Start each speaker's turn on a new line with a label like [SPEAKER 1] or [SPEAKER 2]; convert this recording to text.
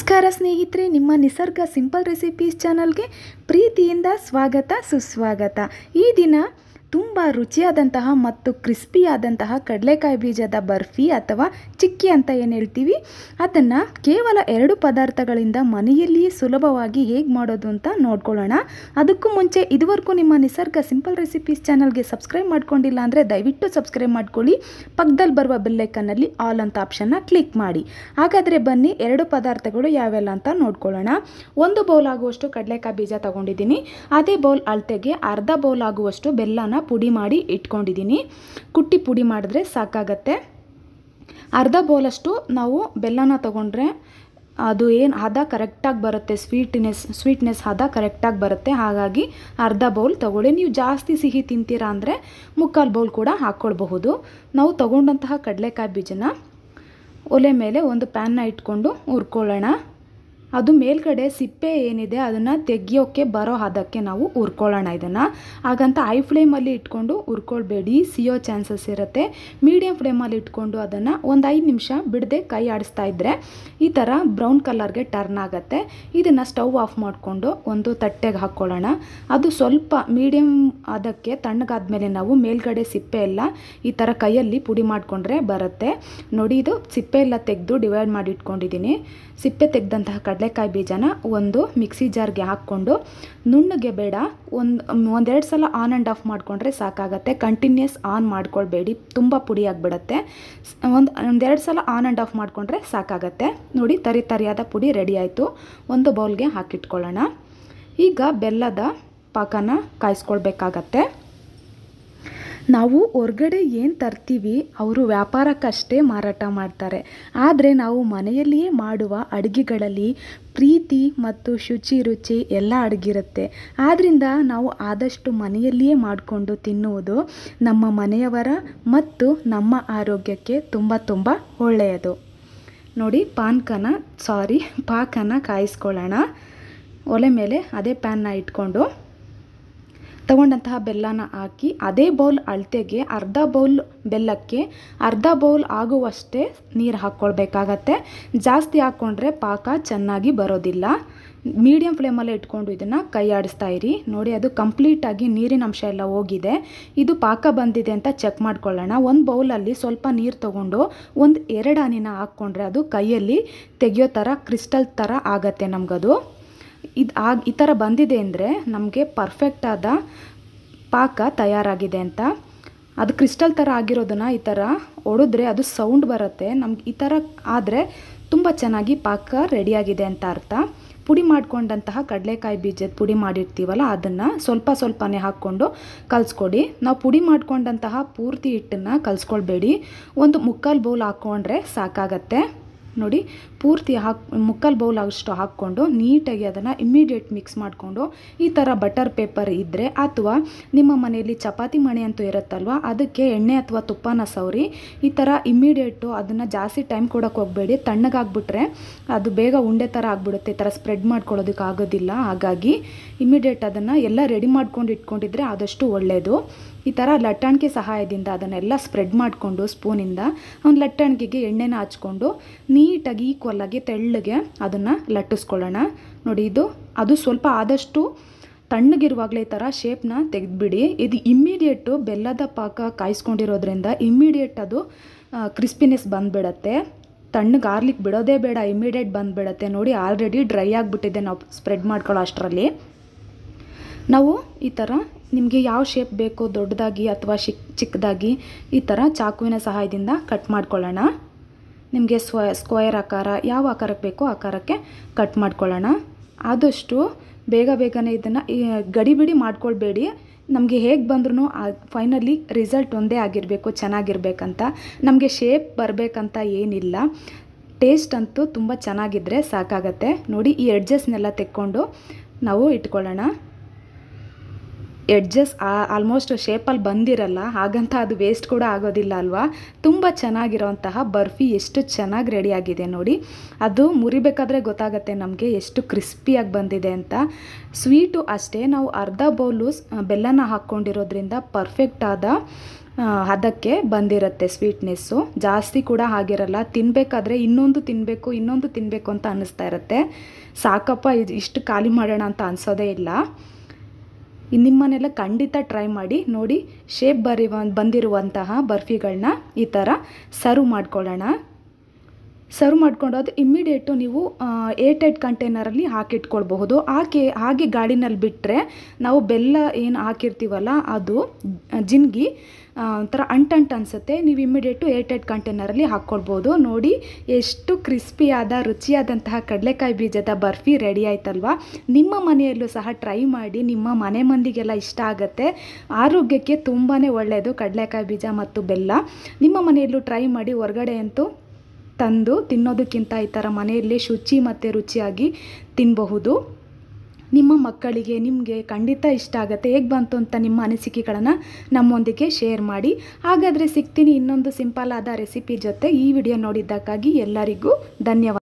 [SPEAKER 1] ನಮಸ್ಕಾರ ಸ್ನೇಹಿತರೆ ನಿಮ್ಮ ನಿಸರ್ಗ ಸಿಂಪಲ್ ರೆಸಿಪೀಸ್ ಚಾನಲ್ಗೆ ಪ್ರೀತಿಯಿಂದ ಸ್ವಾಗತ ಸುಸ್ವಾಗತ ಈ ದಿನ ತುಂಬ ರುಚಿಯಾದಂತಹ ಮತ್ತು ಕ್ರಿಸ್ಪಿಯಾದಂತಹ ಕಡಲೆಕಾಯಿ ಬೀಜದ ಬರ್ಫಿ ಅಥವಾ ಚಿಕ್ಕಿ ಅಂತ ಏನು ಹೇಳ್ತೀವಿ ಅದನ್ನು ಕೇವಲ ಎರಡು ಪದಾರ್ಥಗಳಿಂದ ಮನೆಯಲ್ಲಿಯೇ ಸುಲಭವಾಗಿ ಹೇಗೆ ಮಾಡೋದು ಅಂತ ನೋಡ್ಕೊಳ್ಳೋಣ ಅದಕ್ಕೂ ಮುಂಚೆ ಇದುವರೆಗೂ ನಿಮ್ಮ ನಿಸರ್ಗ ಸಿಂಪಲ್ ರೆಸಿಪೀಸ್ ಚಾನಲ್ಗೆ ಸಬ್ಸ್ಕ್ರೈಬ್ ಮಾಡ್ಕೊಂಡಿಲ್ಲ ಅಂದರೆ ದಯವಿಟ್ಟು ಸಬ್ಸ್ಕ್ರೈಬ್ ಮಾಡ್ಕೊಳ್ಳಿ ಪಕ್ಕದಲ್ಲಿ ಬರುವ ಬೆಲ್ಲೈಕನ್ನಲ್ಲಿ ಆಲ್ ಅಂತ ಆಪ್ಷನ್ನ ಕ್ಲಿಕ್ ಮಾಡಿ ಹಾಗಾದರೆ ಬನ್ನಿ ಎರಡು ಪದಾರ್ಥಗಳು ಯಾವೆಲ್ಲ ಅಂತ ನೋಡ್ಕೊಳ್ಳೋಣ ಒಂದು ಬೌಲ್ ಆಗುವಷ್ಟು ಕಡಲೆಕಾಯಿ ಬೀಜ ತೊಗೊಂಡಿದ್ದೀನಿ ಅದೇ ಬೌಲ್ ಅಳತೆಗೆ ಅರ್ಧ ಬೌಲ್ ಆಗುವಷ್ಟು ಬೆಲ್ಲನ ಪುಡಿ ಮಾಡಿ ಇಟ್ಕೊಂಡಿದ್ದೀನಿ ಕುಟ್ಟಿ ಪುಡಿ ಮಾಡಿದ್ರೆ ಸಾಕಾಗತ್ತೆ ಅರ್ಧ ಬೌಲಷ್ಟು ನಾವು ಬೆಲ್ಲನ ತೊಗೊಂಡ್ರೆ ಅದು ಏನು ಹದ ಕರೆಕ್ಟಾಗಿ ಬರುತ್ತೆ ಸ್ವೀಟ್ನೆಸ್ ಸ್ವೀಟ್ನೆಸ್ ಹದ ಕರೆಕ್ಟಾಗಿ ಬರುತ್ತೆ ಹಾಗಾಗಿ ಅರ್ಧ ಬೌಲ್ ತೊಗೊಳ್ಳಿ ನೀವು ಜಾಸ್ತಿ ಸಿಹಿ ತಿಂತೀರಾ ಅಂದರೆ ಮುಕ್ಕಾಲು ಬೌಲ್ ಕೂಡ ಹಾಕ್ಕೊಳ್ಬಹುದು ನಾವು ತೊಗೊಂಡಂತಹ ಕಡಲೆಕಾಯಿ ಬೀಜನ ಒಲೆ ಮೇಲೆ ಒಂದು ಪ್ಯಾನ್ನ ಇಟ್ಕೊಂಡು ಹುರ್ಕೊಳ್ಳೋಣ ಅದು ಮೇಲ್ಗಡೆ ಸಿಪ್ಪೆ ಏನಿದೆ ಅದನ್ನು ತೆಗಿಯೋಕ್ಕೆ ಬರೋ ಹದಕ್ಕೆ ನಾವು ಹುರ್ಕೊಳ್ಳೋಣ ಇದನ್ನು ಹಾಗಂತ ಹೈ ಫ್ಲೇಮಲ್ಲಿ ಇಟ್ಕೊಂಡು ಉರ್ಕೊಳ್ಬೇಡಿ ಸಿಯೋ ಚಾನ್ಸಸ್ ಇರುತ್ತೆ ಮೀಡಿಯಂ ಫ್ಲೇಮಲ್ಲಿ ಇಟ್ಕೊಂಡು ಅದನ್ನು ಒಂದು ಐದು ನಿಮಿಷ ಬಿಡದೆ ಕೈ ಆಡಿಸ್ತಾ ಇದ್ರೆ ಈ ಥರ ಬ್ರೌನ್ ಕಲರ್ಗೆ ಟರ್ನ್ ಆಗುತ್ತೆ ಇದನ್ನು ಸ್ಟವ್ ಆಫ್ ಮಾಡಿಕೊಂಡು ಒಂದು ತಟ್ಟೆಗೆ ಹಾಕ್ಕೊಳ್ಳೋಣ ಅದು ಸ್ವಲ್ಪ ಮೀಡಿಯಮ್ ಅದಕ್ಕೆ ತಣ್ಣಗಾದ್ಮೇಲೆ ನಾವು ಮೇಲ್ಗಡೆ ಸಿಪ್ಪೆ ಎಲ್ಲ ಈ ಥರ ಕೈಯಲ್ಲಿ ಪುಡಿ ಮಾಡಿಕೊಂಡ್ರೆ ಬರುತ್ತೆ ನೋಡಿ ಇದು ಸಿಪ್ಪೆ ಎಲ್ಲ ತೆಗೆದು ಡಿವೈಡ್ ಮಾಡಿ ಇಟ್ಕೊಂಡಿದ್ದೀನಿ ಸಿಪ್ಪೆ ತೆಗೆದಂತಹ ಕಡಲೆಕಾಯಿ ಬೀಜನ ಒಂದು ಮಿಕ್ಸಿ ಜಾರ್ಗೆ ಹಾಕ್ಕೊಂಡು ನುಣ್ಣಗೆ ಬೇಡ ಒಂದು ಒಂದೆರಡು ಸಲ ಆನ್ ಆ್ಯಂಡ್ ಆಫ್ ಮಾಡಿಕೊಂಡ್ರೆ ಸಾಕಾಗತ್ತೆ ಕಂಟಿನ್ಯೂಸ್ ಆನ್ ಮಾಡ್ಕೊಳ್ಬೇಡಿ ತುಂಬ ಪುಡಿ ಆಗಿಬಿಡತ್ತೆ ಒಂದು ಒಂದೆರಡು ಸಲ ಆನ್ ಆ್ಯಂಡ್ ಆಫ್ ಮಾಡಿಕೊಂಡ್ರೆ ಸಾಕಾಗತ್ತೆ ನೋಡಿ ತರಿ ತರಿಯಾದ ಪುಡಿ ರೆಡಿ ಆಯಿತು ಒಂದು ಬೌಲ್ಗೆ ಹಾಕಿಟ್ಕೊಳ್ಳೋಣ ಈಗ ಬೆಲ್ಲದ ಪಾಕನ ಕಾಯಿಸ್ಕೊಳ್ಬೇಕಾಗತ್ತೆ ನಾವು ಹೊರ್ಗಡೆ ಏನು ತರ್ತೀವಿ ಅವರು ವ್ಯಾಪಾರಕ್ಕಷ್ಟೇ ಮಾರಾಟ ಮಾಡ್ತಾರೆ ಆದರೆ ನಾವು ಮನೆಯಲ್ಲಿಯೇ ಮಾಡುವ ಅಡುಗೆಗಳಲ್ಲಿ ಪ್ರೀತಿ ಮತ್ತು ಶುಚಿ ರುಚಿ ಎಲ್ಲ ಅಡಗಿರುತ್ತೆ ಆದ್ದರಿಂದ ನಾವು ಆದಷ್ಟು ಮನೆಯಲ್ಲಿಯೇ ಮಾಡಿಕೊಂಡು ತಿನ್ನುವುದು ನಮ್ಮ ಮನೆಯವರ ಮತ್ತು ನಮ್ಮ ಆರೋಗ್ಯಕ್ಕೆ ತುಂಬ ತುಂಬ ಒಳ್ಳೆಯದು ನೋಡಿ ಪಾನ್ಕನ ಸಾರಿ ಪಾಕನ ಕಾಯಿಸ್ಕೊಳ್ಳೋಣ ಒಲೆ ಮೇಲೆ ಅದೇ ಪ್ಯಾನ್ನ ಇಟ್ಕೊಂಡು ತಗೊಂಡಂತಹ ಬೆಲ್ಲನ ಹಾಕಿ ಅದೇ ಬೌಲ್ ಅಳತೆಗೆ ಅರ್ಧ ಬೌಲ್ ಬೆಲ್ಲಕ್ಕೆ ಅರ್ಧ ಬೌಲ್ ಆಗುವಷ್ಟೇ ನೀರು ಹಾಕ್ಕೊಳ್ಬೇಕಾಗತ್ತೆ ಜಾಸ್ತಿ ಹಾಕ್ಕೊಂಡ್ರೆ ಪಾಕ ಚೆನ್ನಾಗಿ ಬರೋದಿಲ್ಲ ಮೀಡಿಯಂ ಫ್ಲೇಮಲ್ಲೇ ಇಟ್ಕೊಂಡು ಇದನ್ನು ಕೈ ಆಡಿಸ್ತಾ ಇರಿ ನೋಡಿ ಅದು ಕಂಪ್ಲೀಟಾಗಿ ನೀರಿನ ಅಂಶ ಎಲ್ಲ ಹೋಗಿದೆ ಇದು ಪಾಕ ಬಂದಿದೆ ಅಂತ ಚೆಕ್ ಮಾಡ್ಕೊಳ್ಳೋಣ ಒಂದು ಬೌಲಲ್ಲಿ ಸ್ವಲ್ಪ ನೀರು ತೊಗೊಂಡು ಒಂದು ಎರಡು ಹನಿನ ಹಾಕ್ಕೊಂಡ್ರೆ ಅದು ಕೈಯಲ್ಲಿ ತೆಗಿಯೋ ಥರ ಕ್ರಿಸ್ಟಲ್ ಥರ ಆಗತ್ತೆ ನಮಗದು ಇದು ಆಗ ಈ ಥರ ಬಂದಿದೆ ಅಂದರೆ ನಮಗೆ ಪರ್ಫೆಕ್ಟಾದ ಪಾಕ ತಯಾರಾಗಿದೆ ಅಂತ ಅದು ಕ್ರಿಸ್ಟಲ್ ಥರ ಆಗಿರೋದನ್ನು ಈ ಥರ ಒಡೆದ್ರೆ ಅದು ಸೌಂಡ್ ಬರುತ್ತೆ ನಮ್ಗೆ ಈ ಥರ ಆದರೆ ತುಂಬ ಚೆನ್ನಾಗಿ ಪಾಕ ರೆಡಿಯಾಗಿದೆ ಅಂತ ಅರ್ಥ ಪುಡಿ ಮಾಡಿಕೊಂಡಂತಹ ಕಡಲೆಕಾಯಿ ಬೀಜದ ಪುಡಿ ಮಾಡಿರ್ತೀವಲ್ಲ ಅದನ್ನು ಸ್ವಲ್ಪ ಸ್ವಲ್ಪನೇ ಹಾಕ್ಕೊಂಡು ಕಲಿಸ್ಕೊಡಿ ನಾವು ಪುಡಿ ಮಾಡಿಕೊಂಡಂತಹ ಪೂರ್ತಿ ಹಿಟ್ಟನ್ನು ಕಲಿಸ್ಕೊಳ್ಬೇಡಿ ಒಂದು ಮುಕ್ಕಾಲು ಬೌಲ್ ಹಾಕ್ಕೊಂಡ್ರೆ ಸಾಕಾಗತ್ತೆ ನೋಡಿ ಪೂರ್ತಿ ಹಾಕಿ ಮುಕ್ಕಾಲು ಬೌಲ್ ಅಷ್ಟು ಹಾಕ್ಕೊಂಡು ನೀಟಾಗಿ ಅದನ್ನು ಇಮ್ಮಿಡಿಯೇಟ್ ಮಿಕ್ಸ್ ಮಾಡಿಕೊಂಡು ಈ ಥರ ಬಟರ್ ಪೇಪರ್ ಇದ್ದರೆ ಅಥವಾ ನಿಮ್ಮ ಮನೆಯಲ್ಲಿ ಚಪಾತಿ ಮಣೆ ಅಂತೂ ಇರುತ್ತಲ್ವ ಅದಕ್ಕೆ ಎಣ್ಣೆ ಅಥವಾ ತುಪ್ಪನ ಸವರಿ ಈ ಥರ ಇಮ್ಮಿಡಿಯೇಟು ಅದನ್ನು ಜಾಸ್ತಿ ಟೈಮ್ ಕೊಡೋಕೆ ಹೋಗಬೇಡಿ ತಣ್ಣಗಾಗ್ಬಿಟ್ರೆ ಅದು ಬೇಗ ಉಂಡೆ ಥರ ಆಗ್ಬಿಡುತ್ತೆ ಈ ಥರ ಸ್ಪ್ರೆಡ್ ಮಾಡ್ಕೊಳ್ಳೋದಕ್ಕೆ ಆಗೋದಿಲ್ಲ ಹಾಗಾಗಿ ಇಮ್ಮಿಡಿಯೇಟ್ ಅದನ್ನು ಎಲ್ಲ ರೆಡಿ ಮಾಡ್ಕೊಂಡು ಇಟ್ಕೊಂಡಿದ್ರೆ ಆದಷ್ಟು ಒಳ್ಳೆಯದು ಈ ಥರ ಲಟ್ಟಣಿಗೆ ಸಹಾಯದಿಂದ ಅದನ್ನೆಲ್ಲ ಸ್ಪ್ರೆಡ್ ಮಾಡಿಕೊಂಡು ಸ್ಪೂನಿಂದ ಒಂದು ಲಟ್ಟಣಿಗೆಗೆ ಎಣ್ಣೆನ ಹಚ್ಕೊಂಡು ನೀಟಾಗಿ ಈ ಈಕ್ವಲ್ಲಾಗಿ ತೆಳ್ಳಗೆ ಅದನ್ನು ಲಟ್ಟಿಸ್ಕೊಳ್ಳೋಣ ನೋಡಿ ಇದು ಅದು ಸ್ವಲ್ಪ ಆದಷ್ಟು ತಣ್ಣಗಿರುವಾಗಲೇ ಈ ಥರ ಶೇಪ್ನ ತೆಗೆದುಬಿಡಿ ಇದು ಇಮ್ಮಿಡಿಯೇಟು ಬೆಲ್ಲದ ಪಾಕ ಕಾಯಿಸ್ಕೊಂಡಿರೋದ್ರಿಂದ ಇಮ್ಮಿಡಿಯೇಟ್ ಅದು ಕ್ರಿಸ್ಪಿನೆಸ್ ಬಂದುಬಿಡತ್ತೆ ತಣ್ಣಗೆ ಆರ್ಲಿಕ್ಕೆ ಬಿಡೋದೇ ಬೇಡ ಇಮ್ಮಿಡಿಯೇಟ್ ಬಂದುಬಿಡತ್ತೆ ನೋಡಿ ಆಲ್ರೆಡಿ ಡ್ರೈ ಆಗಿಬಿಟ್ಟಿದೆ ನಾವು ಸ್ಪ್ರೆಡ್ ಮಾಡ್ಕೊಳ್ಳೋ ಅಷ್ಟರಲ್ಲಿ ನಾವು ಈ ಥರ ನಿಮಗೆ ಯಾವ ಶೇಪ್ ಬೇಕೋ ದೊಡ್ಡದಾಗಿ ಅಥವಾ ಚಿಕ್ಕದಾಗಿ ಈ ಥರ ಚಾಕುವಿನ ಸಹಾಯದಿಂದ ಕಟ್ ಮಾಡ್ಕೊಳ್ಳೋಣ ನಿಮಗೆ ಸ್ವ ಸ್ಕ್ವಯರ್ ಆಕಾರ ಯಾವ ಆಕಾರಕ್ಕೆ ಬೇಕೋ ಆಕಾರಕ್ಕೆ ಕಟ್ ಮಾಡ್ಕೊಳ್ಳೋಣ ಆದಷ್ಟು ಬೇಗ ಬೇಗನೆ ಇದನ್ನು ಗಡಿಬಿಡಿ ಮಾಡ್ಕೊಳ್ಬೇಡಿ ನಮಗೆ ಹೇಗೆ ಬಂದ್ರೂ ಫೈನಲಿ ರಿಸಲ್ಟ್ ಒಂದೇ ಆಗಿರಬೇಕು ಚೆನ್ನಾಗಿರ್ಬೇಕಂತ ನಮಗೆ ಶೇಪ್ ಬರಬೇಕಂತ ಏನಿಲ್ಲ ಟೇಸ್ಟ್ ಅಂತೂ ತುಂಬ ಚೆನ್ನಾಗಿದ್ದರೆ ಸಾಕಾಗತ್ತೆ ನೋಡಿ ಈ ಎಡ್ಜಸ್ನೆಲ್ಲ ತೆಕ್ಕೊಂಡು ನಾವು ಇಟ್ಕೊಳ್ಳೋಣ ಎಡ್ಜಸ್ ಆಲ್ಮೋಸ್ಟ್ ಶೇಪಲ್ಲಿ ಬಂದಿರಲ್ಲ ಹಾಗಂತ ಅದು ವೇಸ್ಟ್ ಕೂಡ ಆಗೋದಿಲ್ಲ ಅಲ್ವಾ ತುಂಬ ಚೆನ್ನಾಗಿರೋಂತಹ ಬರ್ಫಿ ಎಷ್ಟು ಚೆನ್ನಾಗಿ ರೆಡಿಯಾಗಿದೆ ನೋಡಿ ಅದು ಮುರಿಬೇಕಾದ್ರೆ ಗೊತ್ತಾಗುತ್ತೆ ನಮಗೆ ಎಷ್ಟು ಕ್ರಿಸ್ಪಿಯಾಗಿ ಬಂದಿದೆ ಅಂತ ಸ್ವೀಟು ಅಷ್ಟೇ ನಾವು ಅರ್ಧ ಬೌಲು ಬೆಲ್ಲನ ಹಾಕ್ಕೊಂಡಿರೋದ್ರಿಂದ ಪರ್ಫೆಕ್ಟಾದ ಅದಕ್ಕೆ ಬಂದಿರುತ್ತೆ ಸ್ವೀಟ್ನೆಸ್ಸು ಜಾಸ್ತಿ ಕೂಡ ಆಗಿರಲ್ಲ ತಿನ್ನಬೇಕಾದ್ರೆ ಇನ್ನೊಂದು ತಿನ್ನಬೇಕು ಇನ್ನೊಂದು ತಿನ್ನಬೇಕು ಅಂತ ಅನ್ನಿಸ್ತಾ ಇರುತ್ತೆ ಸಾಕಪ್ಪ ಇದು ಇಷ್ಟು ಖಾಲಿ ಮಾಡೋಣ ಅಂತ ಅನಿಸೋದೇ ಇಲ್ಲ ನಿಮ್ಮನೆಲ್ಲ ಖಂಡಿತ ಟ್ರೈ ಮಾಡಿ ನೋಡಿ ಶೇಪ್ ಬರಿ ಬಂದಿರುವಂತಹ ಬರ್ಫಿಗಳನ್ನ ಈ ಥರ ಸರ್ವ್ ಮಾಡ್ಕೊಳ್ಳೋಣ ಸರ್ವ್ ಮಾಡ್ಕೊಂಡು ಅದು ಇಮ್ಮಿಡಿಯೇಟು ನೀವು ಏರ್ಟೈಟ್ ಕಂಟೈನರಲ್ಲಿ ಹಾಕಿಟ್ಕೊಳ್ಬಹುದು ಹಾಕಿ ಹಾಗೆ ಗಾಡಿನಲ್ಲಿ ಬಿಟ್ಟರೆ ನಾವು ಬೆಲ್ಲ ಏನು ಹಾಕಿರ್ತೀವಲ್ಲ ಅದು ಜಿನ್ಗಿ ಒಂಥರ ಅಂಟಂಟು ಅನಿಸುತ್ತೆ ನೀವು ಇಮ್ಮಿಡಿಯೇಟು ಏರ್ಟೈಟ್ ಕಂಟೈನರಲ್ಲಿ ಹಾಕ್ಕೊಳ್ಬೋದು ನೋಡಿ ಎಷ್ಟು ಕ್ರಿಸ್ಪಿಯಾದ ರುಚಿಯಾದಂತಹ ಕಡಲೆಕಾಯಿ ಬೀಜದ ಬರ್ಫಿ ರೆಡಿ ಆಯ್ತಲ್ವಾ ನಿಮ್ಮ ಮನೆಯಲ್ಲೂ ಸಹ ಟ್ರೈ ಮಾಡಿ ನಿಮ್ಮ ಮನೆ ಮಂದಿಗೆಲ್ಲ ಇಷ್ಟ ಆಗುತ್ತೆ ಆರೋಗ್ಯಕ್ಕೆ ತುಂಬಾ ಒಳ್ಳೆಯದು ಕಡಲೆಕಾಯಿ ಬೀಜ ಮತ್ತು ಬೆಲ್ಲ ನಿಮ್ಮ ಮನೆಯಲ್ಲೂ ಟ್ರೈ ಮಾಡಿ ಹೊರಗಡೆ ಅಂತೂ ತಂದು ತಿನ್ನೋದಕ್ಕಿಂತ ಈ ಥರ ಮನೆಯಲ್ಲೇ ಶುಚಿ ಮತ್ತು ರುಚಿಯಾಗಿ ತಿನ್ನಬಹುದು ನಿಮ್ಮ ಮಕ್ಕಳಿಗೆ ನಿಮಗೆ ಖಂಡಿತ ಇಷ್ಟ ಆಗುತ್ತೆ ಹೇಗೆ ಬಂತು ಅಂತ ನಿಮ್ಮ ಅನಿಸಿಕೆಗಳನ್ನು ನಮ್ಮೊಂದಿಗೆ ಶೇರ್ ಮಾಡಿ ಹಾಗಾದರೆ ಸಿಗ್ತೀನಿ ಇನ್ನೊಂದು ಸಿಂಪಲ್ ಆದ ರೆಸಿಪಿ ಜೊತೆ ಈ ವಿಡಿಯೋ ನೋಡಿದ್ದಕ್ಕಾಗಿ ಎಲ್ಲರಿಗೂ ಧನ್ಯವಾದ